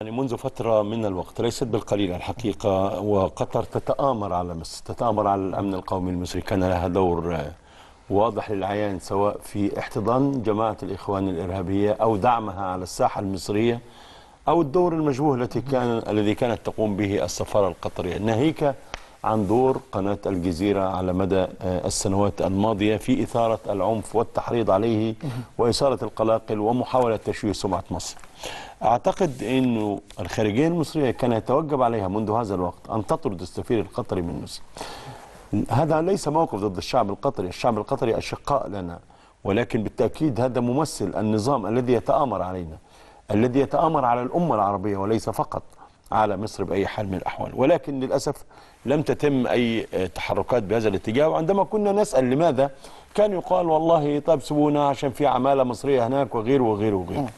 يعني منذ فترة من الوقت ليست بالقليل الحقيقة وقطر تتآمر على مصر تتآمر على الأمن القومي المصري كان لها دور واضح للعيان سواء في احتضان جماعة الإخوان الإرهابية أو دعمها على الساحة المصرية أو الدور المجهول التي كان الذي كانت تقوم به السفارة القطرية ناهيك عن دور قناة الجزيرة على مدى آه، السنوات الماضية في إثارة العنف والتحريض عليه وإثارة القلاقل ومحاولة تشويه سمعة مصر أعتقد أن الخارجية المصرية كان يتوجب عليها منذ هذا الوقت أن تطرد السفير القطري من مصر هذا ليس موقف ضد الشعب القطري الشعب القطري أشقاء لنا ولكن بالتأكيد هذا ممثل النظام الذي يتآمر علينا الذي يتآمر على الأمة العربية وليس فقط على مصر بأي حال من الأحوال ولكن للأسف لم تتم أي تحركات بهذا الاتجاه وعندما كنا نسأل لماذا كان يقال والله طب سيبونا عشان في عمالة مصرية هناك وغيره وغيره وغيره